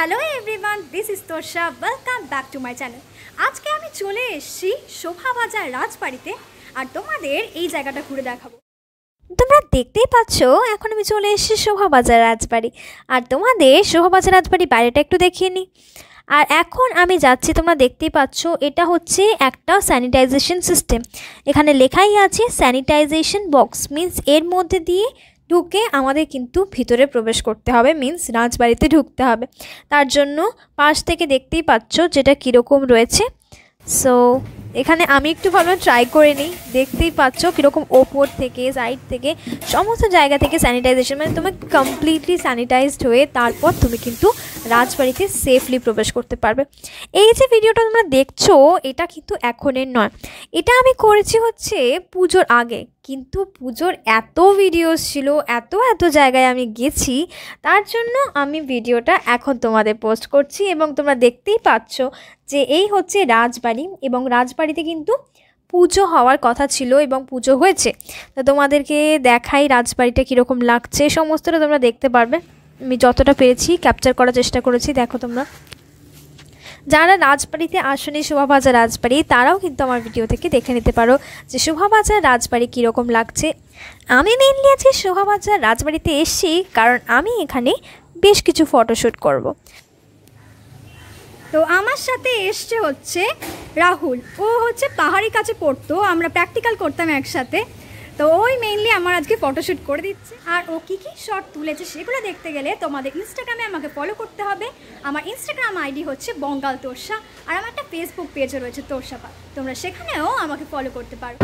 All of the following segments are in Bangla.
Hello everyone this is Torsha welcome back to my channel আজকে আমি চলে এসেছি শোভাবাজার রাজবাড়িতে আর তোমাদের এই জায়গাটা ঘুরে দেখাবো তোমরা দেখতেই পাচ্ছ এখন আমি চলে এসেছি শোভাবাজার রাজবাড়ি আর তোমাদের শোভাবাজার রাজবাড়ি বাইরেটা একটু দেখিয়ে নিই আর এখন আমি যাচ্ছি তোমরা দেখতেই পাচ্ছ এটা হচ্ছে একটা স্যানিটাইজেশন সিস্টেম এখানে লেখাই আছে স্যানিটাইজেশন বক্স মিন্স এর মধ্যে দিয়ে ঢুকে আমাদের কিন্তু ভিতরে প্রবেশ করতে হবে মিন্স রাজবাড়িতে ঢুকতে হবে তার জন্য পাশ থেকে দেখতেই পাচ্ছ যেটা কীরকম রয়েছে সো এখানে আমি একটু ভালো ট্রাই করে নিই দেখতেই পাচ্ছ কীরকম ওপর থেকে সাইড থেকে সমস্ত জায়গা থেকে স্যানিটাইজেশন মানে তুমি কমপ্লিটলি স্যানিটাইজড হয়ে তারপর তুমি কিন্তু রাজবাড়িতে সেফলি প্রবেশ করতে পারবে এই যে ভিডিওটা তোমরা দেখছো এটা কিন্তু এখনের নয় এটা আমি করেছি হচ্ছে পুজোর আগে কিন্তু পুজোর এত ভিডিওস ছিল এত এত জায়গায় আমি গেছি তার জন্য আমি ভিডিওটা এখন তোমাদের পোস্ট করছি এবং তোমরা দেখতেই পাচ্ছ যে এই হচ্ছে রাজবাড়ি এবং রাজবাড়িতে কিন্তু পুজো হওয়ার কথা ছিল এবং পুজো হয়েছে তো তোমাদেরকে দেখাই রাজবাড়িটা কীরকম লাগছে সমস্তটা তোমরা দেখতে পারবে আমি যতটা পেরেছি ক্যাপচার করার চেষ্টা করেছি দেখো তোমরা যারা রাজবাড়িতে আসেনি শোভাবাজার রাজবাড়ি তারাও কিন্তু আমার ভিডিও থেকে দেখে নিতে পারো যে শোভাবাজার রাজবাড়ি কীরকম লাগছে আমি মেনলি আছি শোভাবাজার রাজবাড়িতে এসছি কারণ আমি এখানে বেশ কিছু ফটোশ্যুট করব। তো আমার সাথে এসছে হচ্ছে রাহুল ও হচ্ছে পাহাড়ি কাছে পড়তো আমরা প্র্যাকটিক্যাল করতাম একসাথে তো ওই মেইনলি আমার আজকে ফটোশ্যুট করে দিচ্ছে আর ও কী কী শর্ট তুলেছে সেগুলো দেখতে গেলে তোমাদের ইনস্টাগ্রামে আমাকে ফলো করতে হবে আমার ইনস্টাগ্রাম আইডি হচ্ছে বঙ্গাল তোরসা আর আমার একটা ফেসবুক পেজও রয়েছে তোরসাপা তোমরা সেখানেও আমাকে ফলো করতে পারো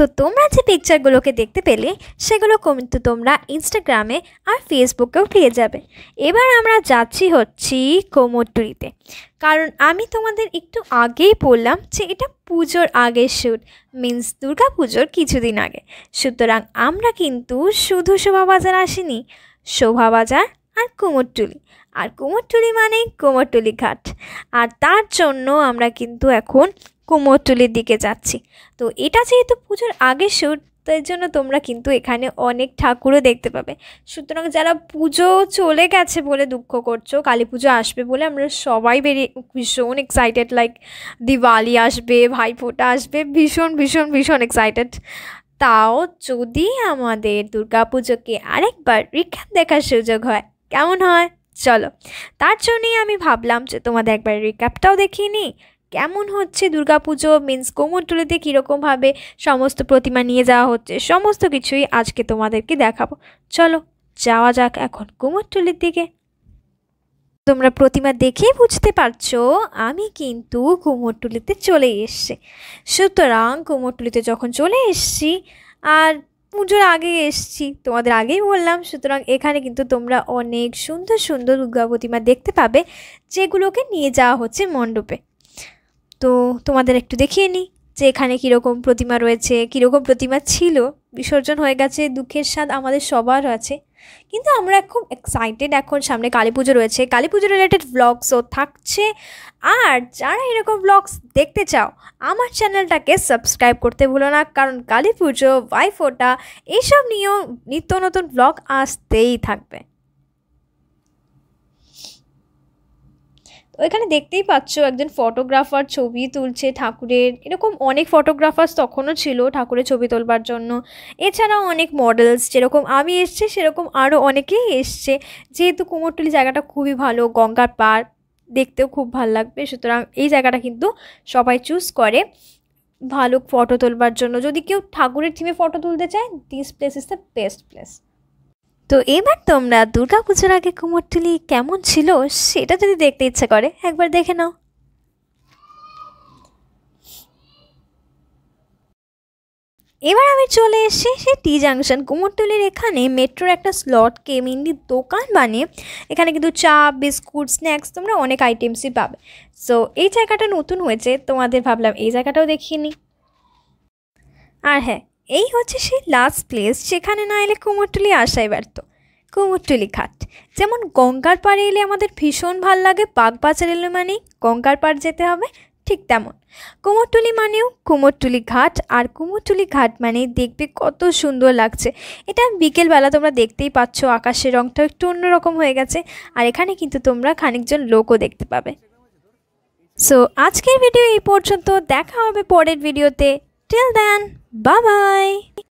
তো তোমরা যে পিকচারগুলোকে দেখতে পেলে সেগুলো কিন্তু তোমরা ইনস্টাগ্রামে আর ফেসবুকেও পেয়ে যাবে এবার আমরা যাচ্ছি হচ্ছি কোমরটুরিতে কারণ আমি তোমাদের একটু আগেই বললাম যে এটা পুজোর আগের শ্যুট মিন্স দুর্গা পুজোর কিছুদিন আগে সুতরাং আমরা কিন্তু শুধু শোভাবাজার আসিনি শোভাবাজার আর কুমোরটুলি আর কুমোরটুলি মানে কুমোরটুলি ঘাট আর তার জন্য আমরা কিন্তু এখন কুমোরটুলির দিকে যাচ্ছি তো এটা যেহেতু পুজোর আগের শ্যুট তাই জন্য তোমরা কিন্তু এখানে অনেক ঠাকুরও দেখতে পাবে সুতরাং যারা পুজো চলে গেছে বলে দুঃখ করছো কালী পুজো আসবে বলে আমরা সবাই বেরিয়ে ভীষণ এক্সাইটেড লাইক দিওয়ালি আসবে ভাইফোঁটা আসবে ভীষণ ভীষণ ভীষণ এক্সাইটেড তাও যদি আমাদের দুর্গাপুজোকে আরেকবার রিক্যাপ দেখার সুযোগ হয় কেমন হয় চলো তার জন্যই আমি ভাবলাম যে তোমাদের একবার রিক্যাপটাও দেখিনি কেমন হচ্ছে দুর্গাপুজো মিন্স কোমরটুলিতে কীরকমভাবে সমস্ত প্রতিমা নিয়ে যাওয়া হচ্ছে সমস্ত কিছুই আজকে তোমাদেরকে দেখাবো চলো যাওয়া যাক এখন কুমোরটুলির দিকে তোমরা প্রতিমা দেখেই বুঝতে পারছো আমি কিন্তু কুমোরটুলিতে চলে এসছি সুতরাং কুমোরটুলিতে যখন চলে এসছি আর পুজোর আগে এসছি তোমাদের আগেই বললাম সুতরাং এখানে কিন্তু তোমরা অনেক সুন্দর সুন্দর দুর্গা প্রতিমা দেখতে পাবে যেগুলোকে নিয়ে যাওয়া হচ্ছে মণ্ডপে তো তোমাদের একটু দেখিয়ে নিই যে এখানে কীরকম প্রতিমা রয়েছে কীরকম প্রতিমা ছিল বিসর্জন হয়ে গেছে দুঃখের স্বাদ আমাদের সবার আছে কিন্তু আমরা খুব এক্সাইটেড এখন সামনে কালী পুজো রয়েছে কালী পুজো রিলেটেড ব্লগসও থাকছে আর যারা এরকম ব্লগস দেখতে চাও আমার চ্যানেলটাকে সাবস্ক্রাইব করতে ভুলো না কারণ কালী পুজো ওয়াইফোটা এইসব নিয়েও নিত্য নতুন ব্লগ আসতেই থাকবে ওইখানে দেখতেই পাচ্ছ একজন ফটোগ্রাফার ছবি তুলছে ঠাকুরের এরকম অনেক ফটোগ্রাফার্স তখনও ছিল ঠাকুরের ছবি তোলবার জন্য এছাড়াও অনেক মডেলস যেরকম আমি এসছি সেরকম আরও অনেকেই এসছে যেহেতু কুমোরটুলি জায়গাটা খুবই ভালো গঙ্গার পার দেখতেও খুব ভালো লাগবে সুতরাং এই জায়গাটা কিন্তু সবাই চুজ করে ভালো ফটো তোলবার জন্য যদি কেউ ঠাকুরের থিমে ফটো তুলতে চায় this place is the best place তো এবার তোমরা দুর্গা পুজোর আগে কুমোরটুলি কেমন ছিল সেটা যদি দেখতে ইচ্ছে করে একবার দেখে নাও এবার আমি চলে এসে সে টি জাংশন কুমোরটুলির এখানে মেট্রোর একটা স্লটকে মেনলি দোকান বানিয়ে এখানে কিন্তু চা বিস্কুট স্ন্যাক্স তোমরা অনেক আইটেমসই পাবে সো এই জায়গাটা নতুন হয়েছে তোমাদের ভাবলাম এই জায়গাটাও দেখিয়ে আর হ্যাঁ এই হচ্ছে সেই লাস্ট প্লেস যেখানে না এলে কুমোরটুলি আসাই ব্যর্থ কুমোরটুলি ঘাট যেমন গঙ্গার পাড়ে এলে আমাদের ভীষণ ভাল লাগে বাগবাজার এলে মানেই গঙ্গার পাড় যেতে হবে ঠিক তেমন কুমোরটুলি মানেও কুমোরটুলি ঘাট আর কুমোরটুলি ঘাট মানে দেখবে কত সুন্দর লাগছে এটা বিকেলবেলা তোমরা দেখতেই পাচ্ছ আকাশের রঙটা একটু অন্যরকম হয়ে গেছে আর এখানে কিন্তু তোমরা খানিকজন লোকও দেখতে পাবে সো আজকের ভিডিও এই পর্যন্ত দেখা হবে পরের ভিডিওতে Till then, bye bye.